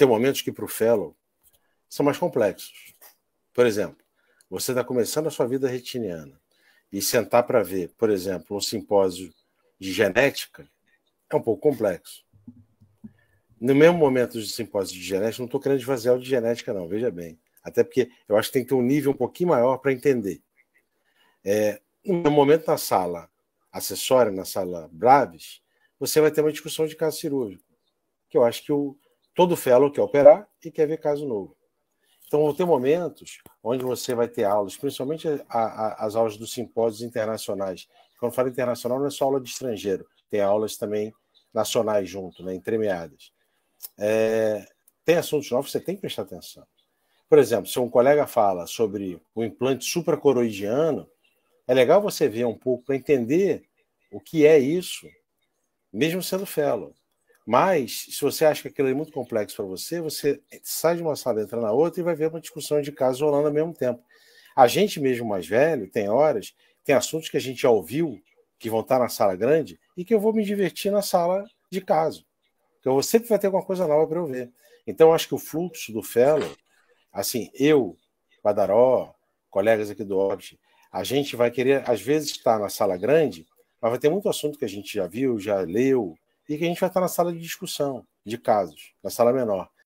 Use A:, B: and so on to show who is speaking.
A: tem momentos que para o fellow são mais complexos. Por exemplo, você está começando a sua vida retiniana e sentar para ver, por exemplo, um simpósio de genética é um pouco complexo. No mesmo momento de simpósio de genética, não estou querendo esvaziar o de genética, não, veja bem. Até porque eu acho que tem que ter um nível um pouquinho maior para entender. É, no momento na sala acessória, na sala Braves, você vai ter uma discussão de caso cirúrgico, que eu acho que o, Todo fellow quer operar e quer ver caso novo. Então, vão ter momentos onde você vai ter aulas, principalmente a, a, as aulas dos simpósios internacionais. Quando falo internacional, não é só aula de estrangeiro, tem aulas também nacionais junto, né, entremeadas. É, tem assuntos novos, você tem que prestar atenção. Por exemplo, se um colega fala sobre o implante supracoroidiano, é legal você ver um pouco para entender o que é isso, mesmo sendo fellow. Mas, se você acha que aquilo é muito complexo para você, você sai de uma sala, entra na outra e vai ver uma discussão de casos rolando ao mesmo tempo. A gente mesmo mais velho, tem horas, tem assuntos que a gente já ouviu, que vão estar na sala grande, e que eu vou me divertir na sala de caso. Então, eu sempre vai ter alguma coisa nova para eu ver. Então, acho que o fluxo do fellow, assim, eu, Badaró, colegas aqui do Orbit, a gente vai querer, às vezes, estar na sala grande, mas vai ter muito assunto que a gente já viu, já leu, e que a gente vai estar na sala de discussão de casos, na sala menor.